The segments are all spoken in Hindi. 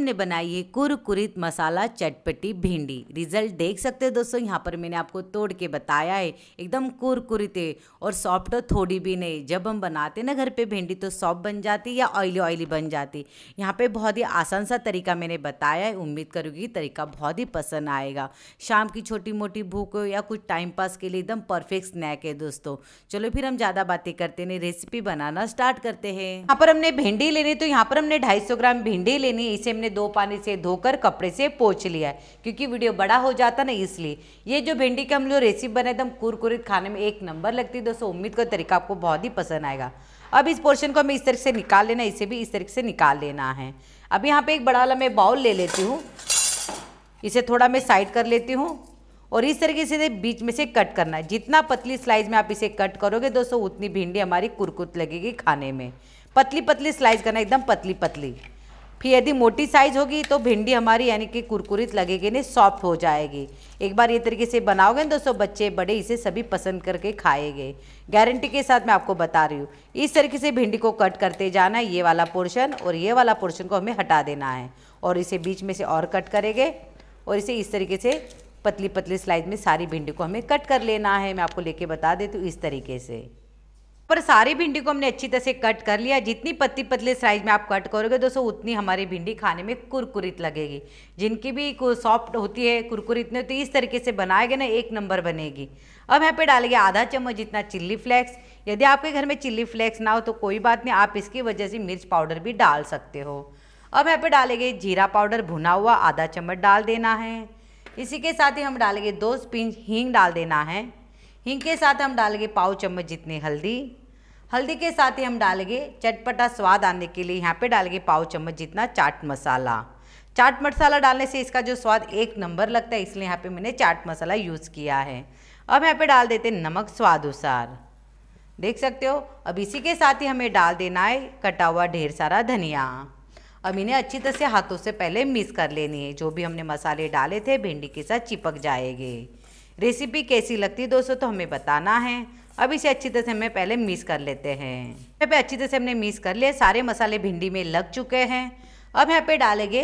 ने बनाई है कुरकुरित मसाला चटपटी भिंडी रिजल्ट देख सकते हैं दोस्तों यहाँ पर मैंने आपको तोड़ के बताया है एकदम कुरकुरित है और सॉफ्ट थोड़ी भी नहीं जब हम बनाते ना घर पे भिंडी तो सॉफ्ट बन जाती या ऑयली ऑयली बन जाती यहाँ पे बहुत ही आसान सा तरीका मैंने बताया है उम्मीद करूँगी तरीका बहुत ही पसंद आएगा शाम की छोटी मोटी भूख या कुछ टाइम पास के लिए एकदम परफेक्ट स्नैक है दोस्तों चलो फिर हम ज़्यादा बातें करते नहीं रेसिपी बनाना स्टार्ट करते हैं यहाँ पर हमने भिंडी लेनी तो यहाँ पर हमने ढाई ग्राम भिंडी लेनी इसे हमने दो पानी से धोकर कपड़े से पोछ लिया है क्योंकि वीडियो बड़ा हो जाता ना इसलिए ये जो भिंडी के हम लोग रेसिपी बनाए एकदम कुरकुरित खाने में एक नंबर लगती है दोस्तों उम्मीद का तरीका आपको बहुत ही पसंद आएगा अब इस पोर्शन को हमें इस तरीके से निकाल लेना इसे भी इस तरीके से निकाल लेना है अब यहाँ पे एक बड़ा वाला मैं बाउल ले लेती हूँ इसे थोड़ा मैं साइड कर लेती हूँ और इस तरीके से बीच में से कट करना है जितना पतली स्लाइस में आप इसे कट करोगे दोस्तों उतनी भिंडी हमारी कुरकुत लगेगी खाने में पतली पतली स्लाइस करना एकदम पतली पतली फिर यदि मोटी साइज होगी तो भिंडी हमारी यानी कि कुरकुरित लगेगी नहीं सॉफ्ट हो जाएगी एक बार ये तरीके से बनाओगे ना दोस्तों बच्चे बड़े इसे सभी पसंद करके खाएंगे गारंटी के साथ मैं आपको बता रही हूँ इस तरीके से भिंडी को कट करते जाना ये वाला पोर्शन और ये वाला पोर्शन को हमें हटा देना है और इसे बीच में से और कट करेंगे और इसे इस तरीके से पतली पतली स्लाइस में सारी भिंडी को हमें कट कर लेना है मैं आपको लेके बता देती हूँ इस तरीके से पर सारी भिंडी को हमने अच्छी तरह से कट कर लिया जितनी पतली पतली साइज में आप कट करोगे दोस्तों उतनी हमारी भिंडी खाने में कुरकुरित लगेगी जिनकी भी सॉफ्ट होती है कुरकुरित नहीं होती इस तरीके से बनाएंगे ना एक नंबर बनेगी अब यहाँ पे डालेंगे आधा चम्मच जितना चिल्ली फ्लेक्स यदि आपके घर में चिल्ली फ्लेक्स ना हो तो कोई बात नहीं आप इसकी वजह से मिर्च पाउडर भी डाल सकते हो अब यहाँ पे डालेंगे जीरा पाउडर भुना हुआ आधा चम्मच डाल देना है इसी के साथ ही हम डालेंगे दो स्पिंच हींग डाल देना है हींग के साथ हम डालेंगे पाव चम्मच जितनी हल्दी हल्दी के साथ ही हम डालेंगे चटपटा स्वाद आने के लिए यहाँ पे डालेंगे पाव चम्मच जितना चाट मसाला चाट मसाला डालने से इसका जो स्वाद एक नंबर लगता है इसलिए यहाँ पे मैंने चाट मसाला यूज़ किया है अब यहाँ पे डाल देते हैं नमक अनुसार देख सकते हो अब इसी के साथ ही हमें डाल देना है कटा हुआ ढेर सारा धनिया अब इन्हें अच्छी तरह से हाथों से पहले मिक्स कर लेनी है जो भी हमने मसाले डाले थे भिंडी के साथ चिपक जाएंगे रेसिपी कैसी लगती है दोस्तों तो हमें बताना है अब इसे अच्छी तरह से हमें पहले मिक्स कर लेते हैं यहाँ पे अच्छी तरह से हमने मिक्स कर लिए सारे मसाले भिंडी में लग चुके हैं अब यहाँ पे डालेंगे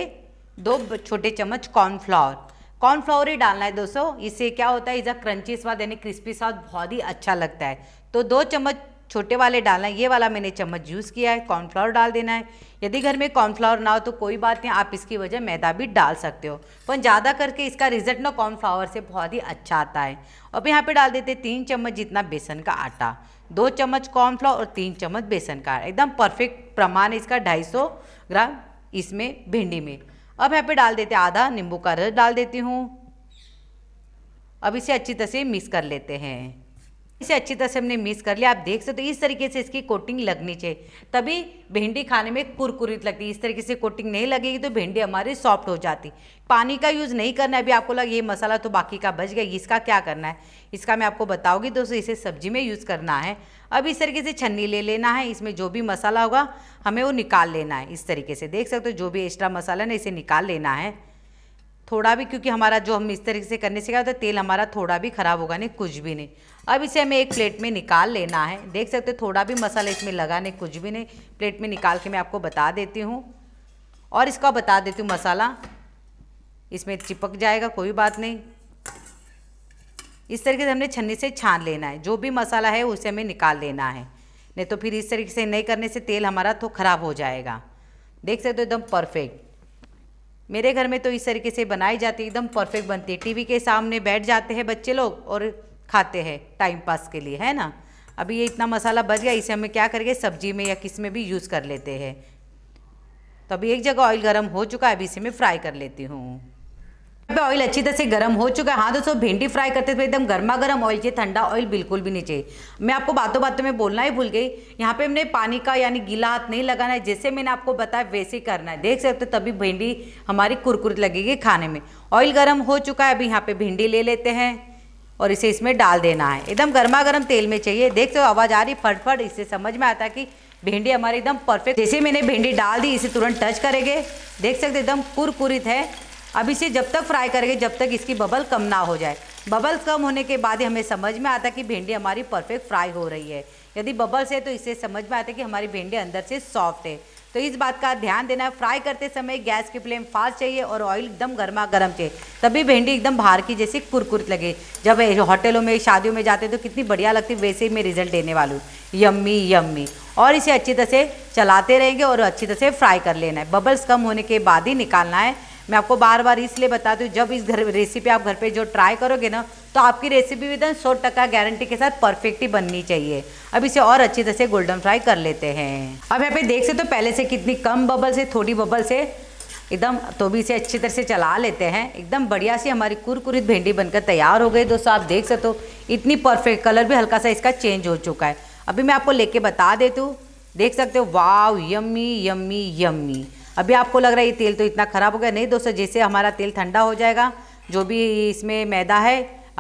दो छोटे चम्मच कॉर्नफ्लावर कॉर्नफ्लावर ही डालना है दोस्तों इससे क्या होता है इसका क्रंची स्वाद यानी क्रिस्पी स्वाद बहुत ही अच्छा लगता है तो दो चम्मच छोटे वाले डालना है ये वाला मैंने चम्मच यूज़ किया है कॉर्नफ्लावर डाल देना है यदि घर में कॉर्नफ्लावर ना हो तो कोई बात नहीं आप इसकी वजह मैदा भी डाल सकते हो पर ज़्यादा करके इसका रिजल्ट ना कॉर्नफ्लावर से बहुत ही अच्छा आता है अब यहाँ पर डाल देते तीन चम्मच जितना बेसन का आटा दो चम्मच कॉर्नफ्लावर और तीन चम्मच बेसन का एकदम परफेक्ट प्रमाण है इसका ढाई ग्राम इसमें भिंडी में अब यहाँ पर डाल देते आधा नींबू का रस डाल देती हूँ अब इसे अच्छी तरह से मिक्स कर लेते हैं इसे अच्छी तरह से हमने मिक्स कर लिया आप देख सकते हो तो इस तरीके से इसकी कोटिंग लगनी चाहिए तभी भिंडी खाने में कुरकुरित लगती है इस तरीके से कोटिंग नहीं लगेगी तो भिंडी हमारी सॉफ्ट हो जाती पानी का यूज़ नहीं करना है अभी आपको लगा ये मसाला तो बाकी का बच गया इसका क्या करना है इसका मैं आपको बताऊँगी दोस्तों इसे सब्जी में यूज़ करना है अब इस तरीके से छन्नी ले लेना है इसमें जो भी मसाला होगा हमें वो निकाल लेना है इस तरीके से देख सकते हो जो भी एक्स्ट्रा मसाला ना इसे निकाल लेना है थोड़ा भी क्योंकि हमारा जो हम इस तरीके से करने से क्या होता है तेल हमारा थोड़ा भी ख़राब होगा नहीं कुछ भी नहीं अब इसे हमें एक प्लेट में निकाल लेना है देख सकते हो थोड़ा भी मसाला इसमें लगा नहीं कुछ भी नहीं प्लेट में निकाल के मैं आपको बता देती हूँ और इसका बता देती हूँ मसाला इसमें चिपक जाएगा कोई बात नहीं इस तरीके से हमने छन्नी से छान लेना है जो भी मसाला है उसे हमें निकाल लेना है नहीं तो फिर इस तरीके से नहीं करने से तेल हमारा तो ख़राब हो जाएगा देख सकते हो एकदम परफेक्ट मेरे घर में तो इस तरीके से बनाई जाती है एकदम परफेक्ट बनती है टीवी के सामने बैठ जाते हैं बच्चे लोग और खाते हैं टाइम पास के लिए है ना अभी ये इतना मसाला बच गया इसे हमें क्या करके सब्जी में या किस में भी यूज़ कर लेते हैं तो अभी एक जगह ऑयल गर्म हो चुका है अभी इसे मैं फ्राई कर लेती हूँ पे ऑयल अच्छी तरह से गर्म हो चुका है हाँ दोस्तों भिंडी फ्राई करते थे एकदम गर्मा गर्म ऑयल चाहिए ठंडा ऑयल बिल्कुल भी नहीं चाहिए मैं आपको बातों बातों में बोलना ही भूल गई यहाँ पे हमने पानी का यानी गीला हाथ नहीं लगाना है जैसे मैंने आपको बताया वैसे ही करना है देख सकते हो तभी भिंडी हमारी कुरकुरी लगेगी खाने में ऑयल गर्म हो चुका है अभी यहाँ पे भिंडी ले लेते हैं और इसे इसमें डाल देना है एकदम गर्मा गर्म तेल में चाहिए देख सकते हो आवाज़ आ रही फटफट इससे समझ में आता है कि भिंडी हमारी एकदम परफेक्ट जैसे मैंने भिंडी डाल दी इसे तुरंत टच करेंगे देख सकते एकदम कुरकुरित है अब इसे जब तक फ्राई करेंगे जब तक इसकी बबल कम ना हो जाए बबल कम होने के बाद हमें समझ में आता है कि भिंडी हमारी परफेक्ट फ्राई हो रही है यदि बबल्स है तो इसे समझ में आता है कि हमारी भिंडी अंदर से सॉफ्ट है तो इस बात का ध्यान देना है फ्राई करते समय गैस की फ्लेम फास्ट चाहिए और ऑयल एकदम गर्मा गर्म चाहिए तभी भिंडी एकदम बाहर की जैसे कुरकुर लगे जब होटलों में शादियों में जाते तो कितनी बढ़िया लगती वैसे ही मैं रिजल्ट देने वाली हूँ यम्मी यम्मी और इसे अच्छी तरह से चलाते रहेंगे और अच्छी तरह से फ्राई कर लेना है बबल्स कम होने के बाद ही निकालना है मैं आपको बार बार इसलिए बताती हूँ जब इस घर रेसिपी आप घर पे जो ट्राई करोगे ना तो आपकी रेसिपी भी सौ टका गारंटी के साथ परफेक्ट ही बननी चाहिए अब इसे और अच्छी तरह से गोल्डन फ्राई कर लेते हैं अब यहाँ पे देख सकते तो पहले से कितनी कम बबल से थोड़ी बबल से एकदम तो भी इसे अच्छी तरह से चला लेते हैं एकदम बढ़िया सी हमारी कुरकुरित भिंडी बनकर तैयार हो गई दोस्तों आप देख सकते हो इतनी परफेक्ट कलर भी हल्का सा इसका चेंज हो चुका है अभी मैं आपको लेके बता देती हूँ देख सकते हो वाव यम्मी यम्मी यम्मी अभी आपको लग रहा है ये तेल तो इतना ख़राब हो गया नहीं दोस्तों जैसे हमारा तेल ठंडा हो जाएगा जो भी इसमें मैदा है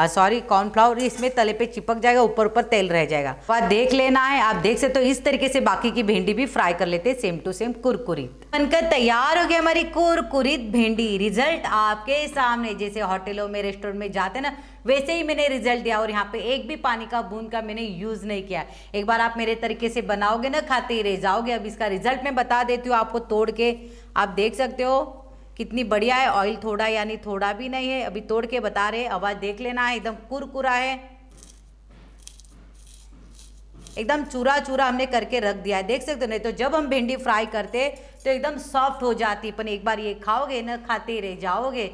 सॉरी कॉर्नफ्लावर इसमें तले पे चिपक जाएगा ऊपर ऊपर तेल रह जाएगा और तो देख लेना है आप देख सकते हो तो इस तरीके से बाकी की भेंडी भी फ्राई कर लेते हैं सेम टू सेम कुरकुरी बनकर तैयार हो गया हमारी कुरकुरित भेंडी रिजल्ट आपके सामने जैसे होटलों में रेस्टोरेंट में जाते ना वैसे ही मैंने रिजल्ट दिया और यहाँ पे एक भी पानी का बूंद का मैंने यूज़ नहीं किया एक बार आप मेरे तरीके से बनाओगे ना खाते ही रह जाओगे अब इसका रिजल्ट मैं बता देती हूँ आपको तोड़ के आप देख सकते हो कितनी बढ़िया है ऑयल थोड़ा यानी थोड़ा भी नहीं है अभी तोड़ के बता रहे आवाज़ देख लेना है एकदम कुरकुरा है एकदम चूरा चूरा हमने करके रख दिया है देख सकते हो नहीं तो जब हम भिंडी फ्राई करते तो एकदम सॉफ्ट हो जाती पर एक बार ये खाओगे ना खाते रह जाओगे